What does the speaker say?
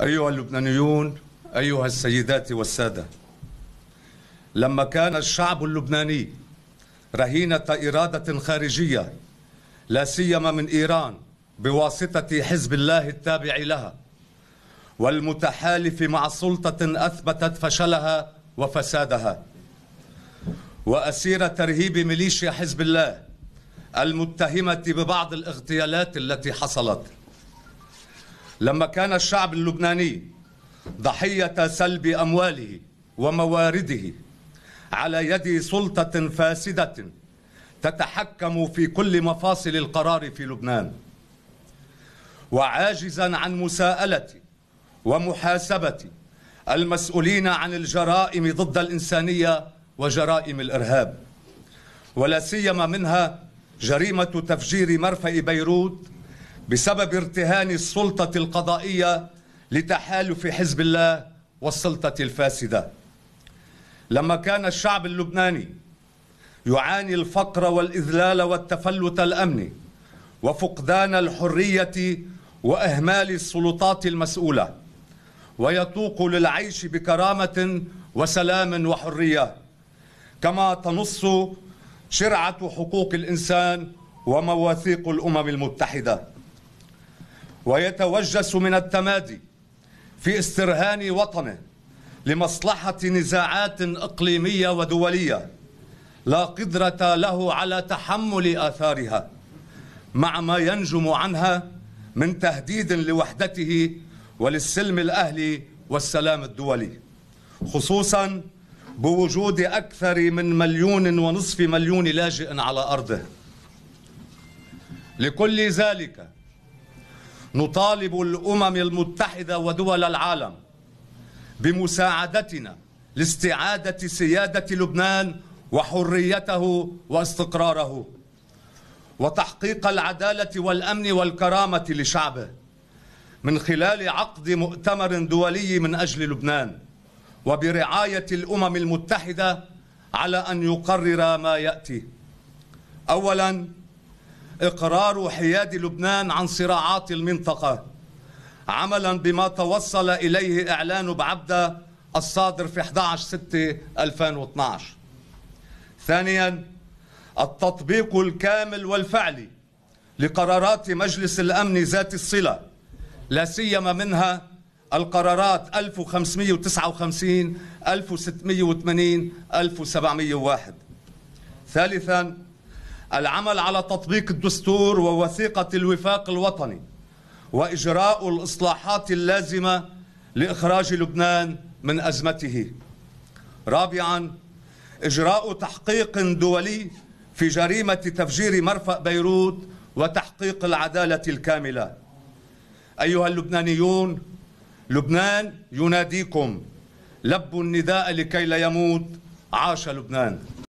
أيها اللبنانيون أيها السيدات والسادة لما كان الشعب اللبناني رهينة إرادة خارجية لا سيما من إيران بواسطة حزب الله التابع لها والمتحالف مع سلطة أثبتت فشلها وفسادها وأسير ترهيب ميليشيا حزب الله المتهمة ببعض الاغتيالات التي حصلت لما كان الشعب اللبناني ضحية سلب أمواله وموارده على يد سلطة فاسدة تتحكم في كل مفاصل القرار في لبنان وعاجزا عن مساءلة ومحاسبة المسؤولين عن الجرائم ضد الإنسانية وجرائم الإرهاب ولا سيما منها جريمة تفجير مرفأ بيروت بسبب ارتهان السلطة القضائية لتحالف حزب الله والسلطة الفاسدة لما كان الشعب اللبناني يعاني الفقر والإذلال والتفلت الأمني وفقدان الحرية وإهمال السلطات المسؤولة ويتوق للعيش بكرامة وسلام وحرية كما تنص شرعة حقوق الإنسان ومواثيق الأمم المتحدة ويتوجس من التمادي في استرهان وطنه لمصلحة نزاعات إقليمية ودولية لا قدرة له على تحمل آثارها مع ما ينجم عنها من تهديد لوحدته وللسلم الأهلي والسلام الدولي خصوصا بوجود أكثر من مليون ونصف مليون لاجئ على أرضه لكل ذلك نطالب الأمم المتحدة ودول العالم بمساعدتنا لاستعادة سيادة لبنان وحريته واستقراره وتحقيق العدالة والأمن والكرامة لشعبه من خلال عقد مؤتمر دولي من أجل لبنان وبرعاية الأمم المتحدة على أن يقرر ما يأتي أولاً إقرار حياد لبنان عن صراعات المنطقة عملا بما توصل إليه إعلان بعبدة الصادر في 11/6/2012 ثانيا التطبيق الكامل والفعلي لقرارات مجلس الأمن ذات الصلة لا سيما منها القرارات 1559 1680 1701 ثالثا العمل على تطبيق الدستور ووثيقة الوفاق الوطني وإجراء الإصلاحات اللازمة لإخراج لبنان من أزمته رابعا إجراء تحقيق دولي في جريمة تفجير مرفأ بيروت وتحقيق العدالة الكاملة أيها اللبنانيون لبنان يناديكم لبوا النداء لكي لا يموت عاش لبنان